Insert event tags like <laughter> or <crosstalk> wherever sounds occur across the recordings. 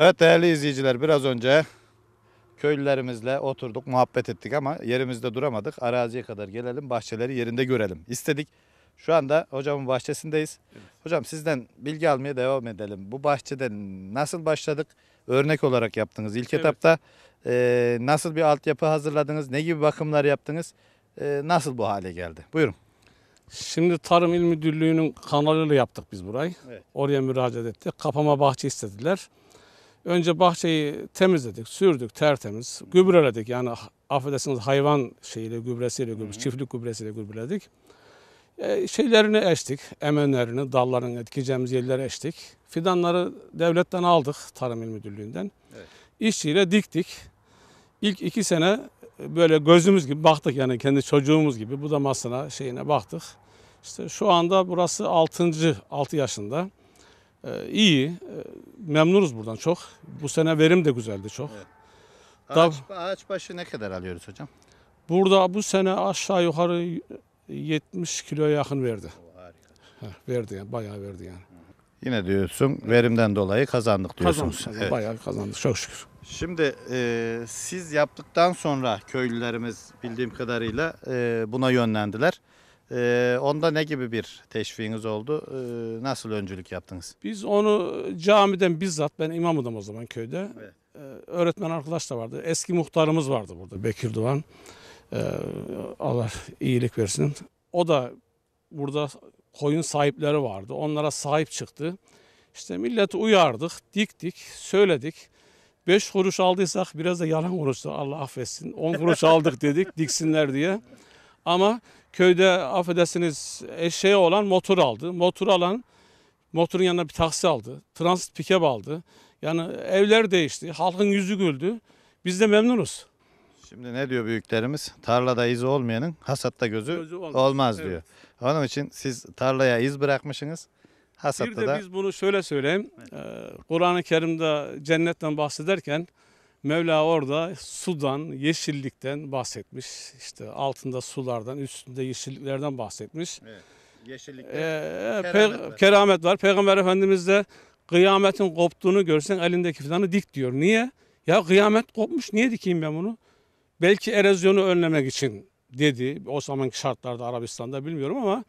Evet değerli izleyiciler biraz önce köylülerimizle oturduk muhabbet ettik ama yerimizde duramadık. Araziye kadar gelelim bahçeleri yerinde görelim istedik. Şu anda hocamın bahçesindeyiz. Evet. Hocam sizden bilgi almaya devam edelim. Bu bahçede nasıl başladık? Örnek olarak yaptınız. İlk evet. etapta e, nasıl bir altyapı hazırladınız? Ne gibi bakımlar yaptınız? E, nasıl bu hale geldi? Buyurun. Şimdi Tarım İl Müdürlüğü'nün kanalıyla yaptık biz burayı. Evet. Oraya müracaat ettik. Kapama bahçe istediler. Önce bahçeyi temizledik, sürdük tertemiz. Gübreledik yani affedersiniz hayvan şeyiyle, gübresiyle, gübre, çiftlik gübresiyle gübreledik. E, şeylerini eştik, emenlerini, dallarını etkileyeceğimiz yerleri eştik. Fidanları devletten aldık, Tarım İl Müdürlüğü'nden. Evet. İşçiyle diktik. İlk iki sene böyle gözümüz gibi baktık yani kendi çocuğumuz gibi budamasına şeyine baktık. İşte şu anda burası 6. 6 yaşında. Ee, iyi. Ee, memnunuz buradan çok. Bu sene verim de güzeldi çok. Evet. Ağaç, ağaç başı ne kadar alıyoruz hocam? Burada bu sene aşağı yukarı 70 kiloya yakın verdi. Heh, verdi yani bayağı verdi yani. Yine diyorsun verimden dolayı kazandık diyorsunuz. kazandık. Evet. bayağı kazandık çok şükür. Şimdi e, siz yaptıktan sonra köylülerimiz bildiğim kadarıyla e, buna yönlendiler. Ee, onda ne gibi bir teşviniz oldu? Ee, nasıl öncülük yaptınız? Biz onu camiden bizzat, ben imamdım o zaman köyde. Evet. Ee, öğretmen arkadaş da vardı. Eski muhtarımız vardı burada Bekir Doğan. Ee, Allah iyilik versin. O da burada koyun sahipleri vardı. Onlara sahip çıktı. İşte milleti uyardık, diktik, söyledik. Beş kuruş aldıysak biraz da yalan kuruştu Allah affetsin. On kuruş aldık dedik diksinler diye. Ama Köyde affedersiniz eşeği olan motor aldı. Motor alan motorun yanına bir taksi aldı. Transit pikap aldı. Yani evler değişti. Halkın yüzü güldü. Biz de memnunuz. Şimdi ne diyor büyüklerimiz? Tarlada izi olmayanın hasatta gözü, gözü olmaz, olmaz diyor. Onun için siz tarlaya iz bırakmışsınız. Hasatta bir de da... biz bunu şöyle söyleyeyim. Ee, Kur'an-ı Kerim'de cennetten bahsederken Mevla orada sudan, yeşillikten bahsetmiş. İşte altında sulardan, üstünde yeşilliklerden bahsetmiş. Evet. Yeşillikler, ee, keramet, var. keramet var. Peygamber Efendimiz de kıyametin koptuğunu görsen elindeki fidanı dik diyor. Niye? Ya kıyamet kopmuş niye dikeyim ben bunu? Belki erozyonu önlemek için dedi. O zamanki şartlarda Arabistan'da bilmiyorum ama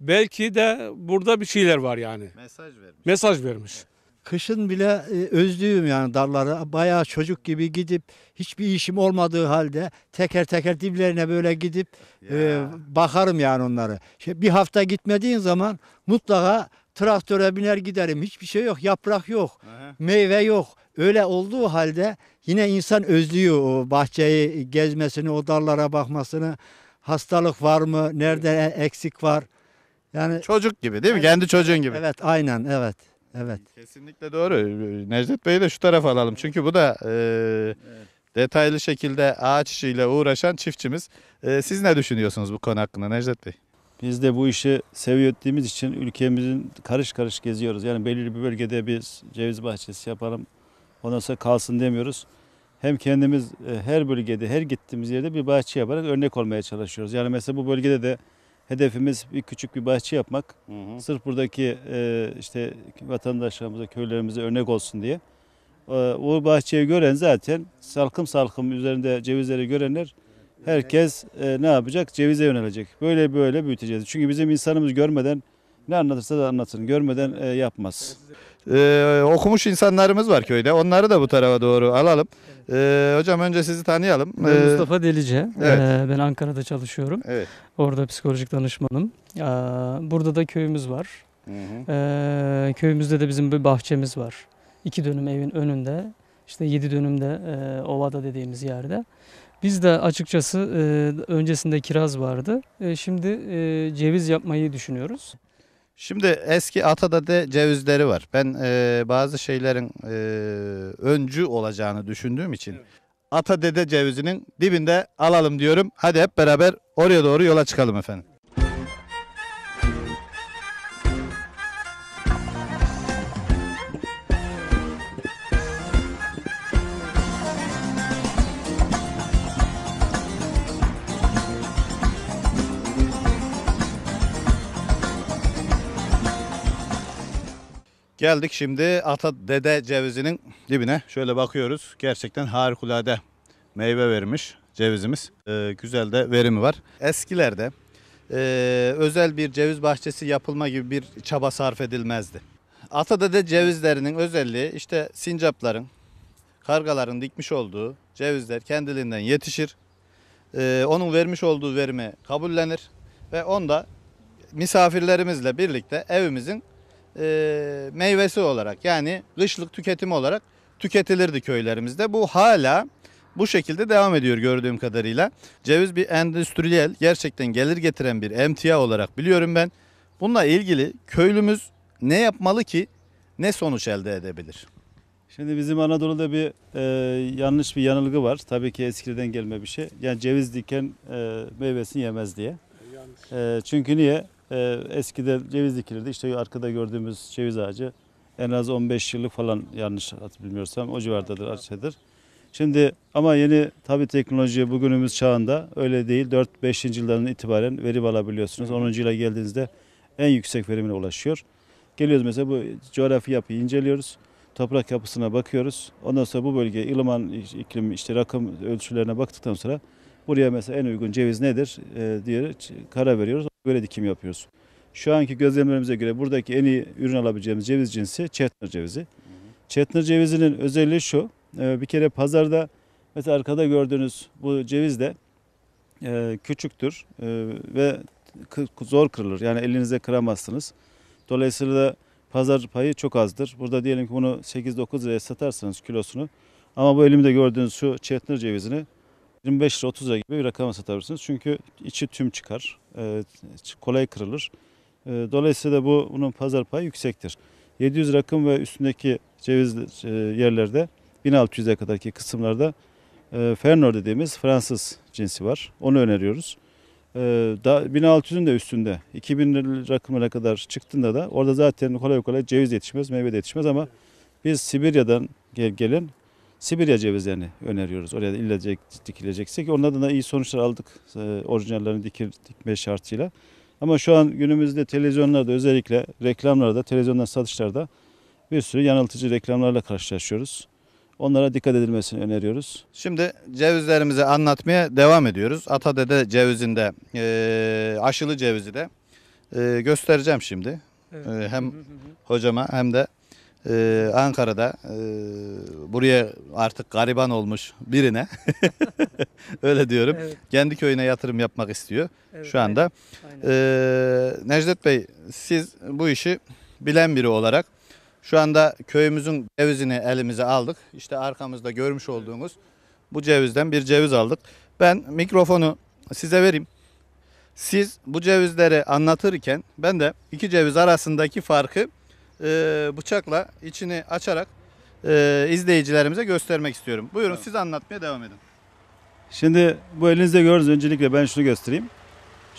belki de burada bir şeyler var yani. Mesaj vermiş. Mesaj vermiş. Evet kışın bile e, özlüyüm yani darları. Bayağı çocuk gibi gidip hiçbir işim olmadığı halde teker teker diblerine böyle gidip Ya. E, bakarım yani onları. Şey, bir hafta gitmediğin zaman mutlaka traktöre biner giderim. Hiçbir şey yok, yaprak yok, Aha. meyve yok. Öyle olduğu halde yine insan özlüyor o bahçeyi gezmesini, o darlara bakmasını. Hastalık var mı? Nerede e, eksik var? Yani Çocuk gibi değil mi? Kendi çocuğun gibi. evet aynen evet. Evet. Kesinlikle doğru. Necdet Bey'i de şu tarafa alalım. Çünkü bu da e, evet. detaylı şekilde ağaç işiyle uğraşan çiftçimiz. E, siz ne düşünüyorsunuz bu konu hakkında Necdet Bey? Biz de bu işi seviyettiğimiz için ülkemizin karış karış geziyoruz. Yani belirli bir bölgede biz ceviz bahçesi yapalım. Ondan sonra kalsın demiyoruz. Hem kendimiz e, her bölgede, her gittiğimiz yerde bir bahçe yaparak örnek olmaya çalışıyoruz. Yani mesela bu bölgede de Hedefimiz bir küçük bir bahçe yapmak. Hı hı. Sırf buradaki e, işte vatandaşlarımıza, köylerimize örnek olsun diye. E, o bahçeyi gören zaten salkım salkım üzerinde cevizleri görenler herkes e, ne yapacak? Cevize yönelecek. Böyle böyle büyüteceğiz. Çünkü bizim insanımız görmeden ne anlatırsa da anlatın. Görmeden e, yapmaz. Ee, okumuş insanlarımız var köyde. Onları da bu tarafa doğru alalım. Ee, hocam önce sizi tanıyalım. Ben Ee, Mustafa Delice. evet. Ee, Ben Ankara'da çalışıyorum. Evet. Orada psikolojik danışmanım. Ee, Burada da köyümüz var. Hı hı. Ee, Köyümüzde de bizim bir bahçemiz var. İki dönüm evin önünde. İşte yedi dönümde e, ovada dediğimiz yerde. Biz de açıkçası e, öncesinde kiraz vardı. E, Şimdi e, ceviz yapmayı düşünüyoruz. Şimdi eski Atada de cevizleri var. Ben e, bazı şeylerin e, öncü olacağını düşündüğüm için evet. Ata Dede cevizinin dibinde alalım diyorum. Hadi hep beraber oraya doğru yola çıkalım efendim. Geldik şimdi Ata Dede cevizinin dibine. Şöyle bakıyoruz. Gerçekten harikulade meyve vermiş cevizimiz. Ee, güzel de verimi var. Eskilerde e, özel bir ceviz bahçesi yapılma gibi bir çaba sarf edilmezdi. Ata Dede cevizlerinin özelliği işte sincapların, kargaların dikmiş olduğu cevizler kendiliğinden yetişir. Ee, onun vermiş olduğu verimi kabullenir ve onda misafirlerimizle birlikte evimizin e, meyvesi olarak yani kışlık tüketimi olarak tüketilirdi köylerimizde. Bu hala bu şekilde devam ediyor gördüğüm kadarıyla. Ceviz bir endüstriyel gerçekten gelir getiren bir emtia olarak biliyorum ben. Bununla ilgili köylümüz ne yapmalı ki ne sonuç elde edebilir? Şimdi bizim Anadolu'da bir e, yanlış bir yanılgı var. Tabii ki eskiden gelme bir şey. Yani ceviz diken e, meyvesini yemez diye. E, çünkü niye? e, eskide ceviz dikilirdi. İşte arkada gördüğümüz ceviz ağacı en az 15 yıllık falan yanlış bilmiyorsam o civardadır, şeydir. Şimdi ama yeni tabi teknoloji bugünümüz çağında öyle değil. 4-5. yıldan itibaren verim alabiliyorsunuz. 10. yıla geldiğinizde en yüksek verimine ulaşıyor. Geliyoruz mesela bu coğrafi yapıyı inceliyoruz. Toprak yapısına bakıyoruz. Ondan sonra bu bölge ılıman iklim işte rakım ölçülerine baktıktan sonra buraya mesela en uygun ceviz nedir e, diye karar veriyoruz böyle dikim yapıyoruz. Şu anki gözlemlerimize göre buradaki en iyi ürün alabileceğimiz ceviz cinsi çetner cevizi. Çetner cevizinin özelliği şu. E, bir kere pazarda mesela arkada gördüğünüz bu ceviz de e, küçüktür e, ve zor kırılır. Yani elinize kıramazsınız. Dolayısıyla pazar payı çok azdır. Burada diyelim ki bunu 8-9 liraya satarsanız kilosunu ama bu elimde gördüğünüz şu çetner cevizini 25 lira 30 lira gibi bir rakama satabilirsiniz. Çünkü içi tüm çıkar, e, kolay kırılır. E, dolayısıyla bu bunun pazar payı yüksektir. 700 rakım ve üstündeki ceviz e, yerlerde 1600'e kadarki kısımlarda e, Fernor dediğimiz Fransız cinsi var. Onu öneriyoruz. E, 1600'ün de üstünde 2000 rakımına kadar çıktığında da orada zaten kolay kolay ceviz yetişmez, meyve de yetişmez ama biz Sibirya'dan gel, gelen Sibirya cevizlerini öneriyoruz. Oraya da illecek, dikileceksek. Onlardan da iyi sonuçlar aldık e, orijinallerini dikir, dikme şartıyla. Ama şu an günümüzde televizyonlarda özellikle reklamlarda, televizyondan satışlarda bir sürü yanıltıcı reklamlarla karşılaşıyoruz. Onlara dikkat edilmesini öneriyoruz. Şimdi cevizlerimizi anlatmaya devam ediyoruz. Atadede cevizinde, e, aşılı cevizi de e, göstereceğim şimdi. Evet. hem <laughs> hocama hem de e, Ankara'da e, buraya artık gariban olmuş birine <laughs> öyle diyorum. Evet. Kendi köyüne yatırım yapmak istiyor evet, şu anda. Aynen. E, Necdet Bey siz bu işi bilen biri olarak şu anda köyümüzün cevizini elimize aldık. İşte arkamızda görmüş olduğunuz bu cevizden bir ceviz aldık. Ben mikrofonu size vereyim. Siz bu cevizleri anlatırken ben de iki ceviz arasındaki farkı e, bıçakla içini açarak e, izleyicilerimize göstermek istiyorum. Buyurun tamam. siz anlatmaya devam edin. Şimdi bu elinizde gördüğünüz öncelikle ben şunu göstereyim.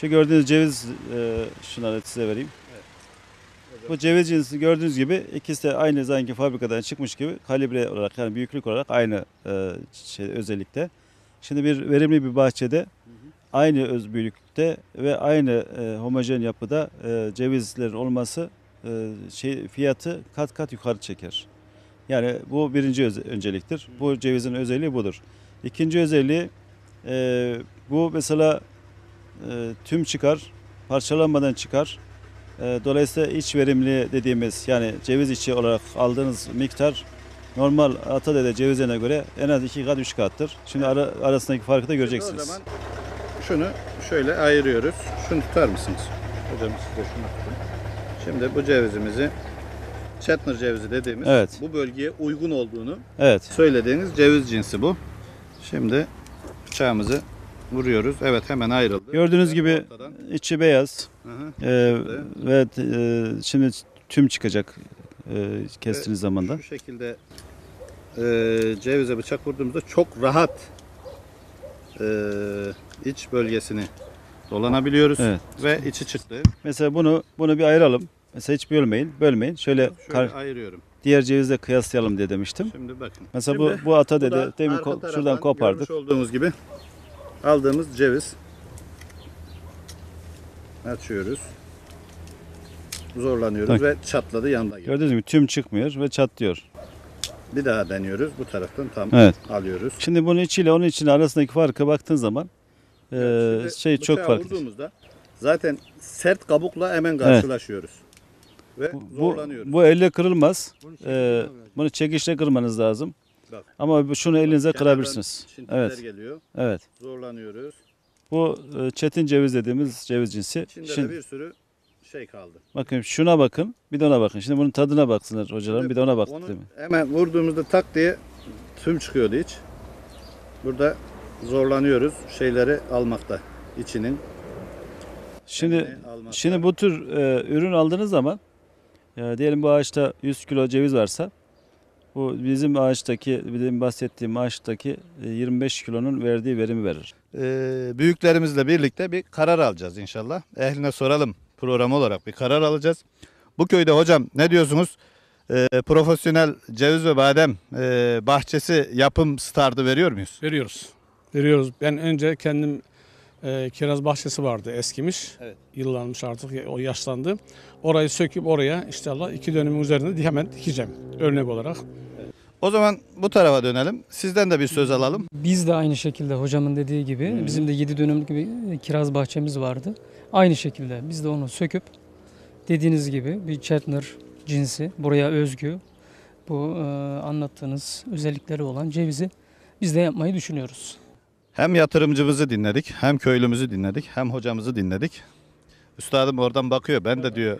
Şu gördüğünüz ceviz e, şunları size vereyim. Bu ceviz cinsi gördüğünüz gibi ikisi de aynı zamanki fabrikadan çıkmış gibi kalibre olarak yani büyüklük olarak aynı e, şey, özellikte. Şimdi bir verimli bir bahçede aynı öz büyüklükte ve aynı e, homojen yapıda e, cevizlerin olması e, şey fiyatı kat kat yukarı çeker. Yani bu birinci önceliktir. Bu cevizin özelliği budur. İkinci özelliği e, bu mesela e, tüm çıkar, parçalanmadan çıkar. E, dolayısıyla iç verimli dediğimiz yani ceviz içi olarak aldığınız miktar normal Atadede cevizine göre en az iki kat üç kattır. Şimdi ara, arasındaki farkı da göreceksiniz. O zaman şunu şöyle ayırıyoruz. Şunu tutar mısınız? Hocam size şunu tutun. Şimdi bu cevizimizi Çetner cevizi dediğimiz evet. bu bölgeye uygun olduğunu evet. söylediğiniz ceviz cinsi bu. Şimdi bıçağımızı vuruyoruz. Evet hemen ayrıldı. Gördüğünüz yani gibi ortadan. içi beyaz. Hı Ee, şimdi. ve e, şimdi tüm çıkacak e, kestiğiniz zaman da. Şu şekilde e, cevize bıçak vurduğumuzda çok rahat e, iç bölgesini dolanabiliyoruz Evet. ve içi çıktı. Mesela bunu bunu bir ayıralım. Mesela hiç bölmeyin, bölmeyin. Şöyle, Şöyle kar- ayırıyorum. diğer cevizle kıyaslayalım diye demiştim. Şimdi bakın. Mesela bu- Şimdi bu ata dedi. da demin ko- şuradan kopardık. görmüş olduğumuz gibi aldığımız ceviz açıyoruz. Zorlanıyoruz Bak. ve çatladı yanda. geldi. Gördünüz mü? Tüm çıkmıyor ve çatlıyor. Bir daha deniyoruz. Bu taraftan tam Evet. alıyoruz. Şimdi bunun içiyle onun için arasındaki farkı baktığın zaman e, yani ee, şey çok farklı. zaten sert kabukla hemen karşılaşıyoruz. Evet. Ve bu, zorlanıyoruz. Bu elle kırılmaz. Bunu, ee, bunu çekişle kırmanız lazım. Bak. Ama şunu elinize Bak, kırabilirsiniz. Evet. Geliyor. Evet. Zorlanıyoruz. Bu e, çetin ceviz dediğimiz ceviz cinsi. Şimdi, Şimdi bir sürü şey kaldı. Bakın şuna bakın, bir de ona bakın. Şimdi bunun tadına baksınlar hocalarım, Şimdi bir de ona baktı değil Hemen vurduğumuzda tak diye tüm çıkıyordu hiç. Burada zorlanıyoruz şeyleri almakta içinin. Şimdi almakta. şimdi bu tür e, ürün aldığınız zaman e, diyelim bu ağaçta 100 kilo ceviz varsa bu bizim ağaçtaki, bizim bahsettiğim ağaçtaki 25 e, kilonun verdiği verimi verir. Ee, büyüklerimizle birlikte bir karar alacağız inşallah. Ehline soralım program olarak bir karar alacağız. Bu köyde hocam ne diyorsunuz? Ee, profesyonel ceviz ve badem e, bahçesi yapım startı veriyor muyuz? Veriyoruz veriyoruz. Ben önce kendim e, kiraz bahçesi vardı eskimiş. Evet. Yıllanmış artık o yaşlandı. Orayı söküp oraya inşallah iki dönümün üzerinde hemen dikeceğim örnek olarak. O zaman bu tarafa dönelim. Sizden de bir söz alalım. Biz de aynı şekilde hocamın dediği gibi hmm. bizim de 7 dönümlük bir e, kiraz bahçemiz vardı. Aynı şekilde biz de onu söküp dediğiniz gibi bir Chetner cinsi buraya özgü bu e, anlattığınız özellikleri olan cevizi biz de yapmayı düşünüyoruz. Hem yatırımcımızı dinledik, hem köylümüzü dinledik, hem hocamızı dinledik. Üstadım oradan bakıyor. Ben de diyor.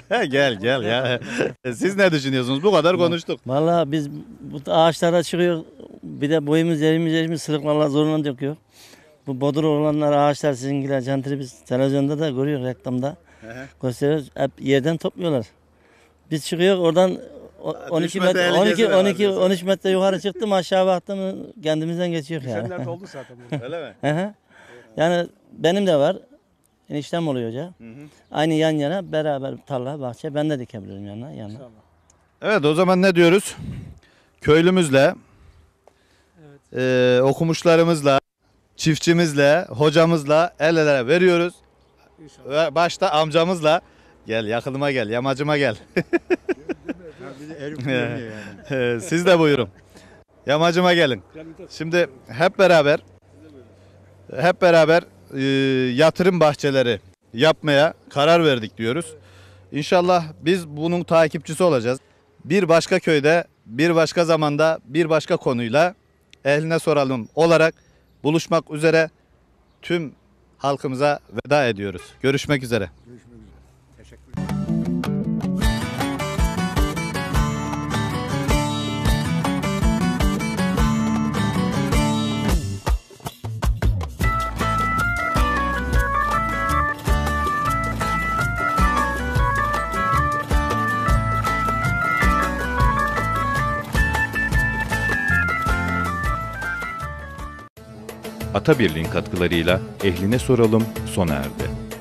<laughs> gel gel ya. E, siz ne düşünüyorsunuz? Bu kadar konuştuk. Vallahi biz bu ağaçlara çıkıyor. Bir de boyumuz yerimiz yerimiz sırıklarla zoruna döküyor. Bu bodur olanlar ağaçlar sizinkiler cantri biz televizyonda da görüyor reklamda. Gösteriyoruz. Hep yerden topluyorlar. Biz çıkıyor oradan 12 metre 12 12 13 metre yukarı çıktım aşağı baktım kendimizden geçiyor ya. Düşenler yani. <laughs> oldu zaten burada. Öyle mi? Hı hı. yani benim de var. Eniştem oluyor hoca. Hı hı. Aynı yan yana beraber tarla, bahçe ben de dikebilirim yanına. yanına. İnşallah. Evet o zaman ne diyoruz? Köylümüzle, evet. e, okumuşlarımızla, çiftçimizle, hocamızla el ele veriyoruz. İnşallah. Ve başta amcamızla. Gel yakınıma gel, yamacıma gel. <laughs> bizi herif <laughs> yani. <laughs> Ee, siz de buyurun. Yamacıma gelin. Şimdi hep beraber hep beraber e, yatırım bahçeleri yapmaya karar verdik diyoruz. İnşallah biz bunun takipçisi olacağız. Bir başka köyde, bir başka zamanda, bir başka konuyla ehline soralım olarak buluşmak üzere tüm halkımıza veda ediyoruz. Görüşmek üzere. Görüşmek üzere. Teşekkür ederim. Atabirliğin katkılarıyla ehline soralım sona erdi.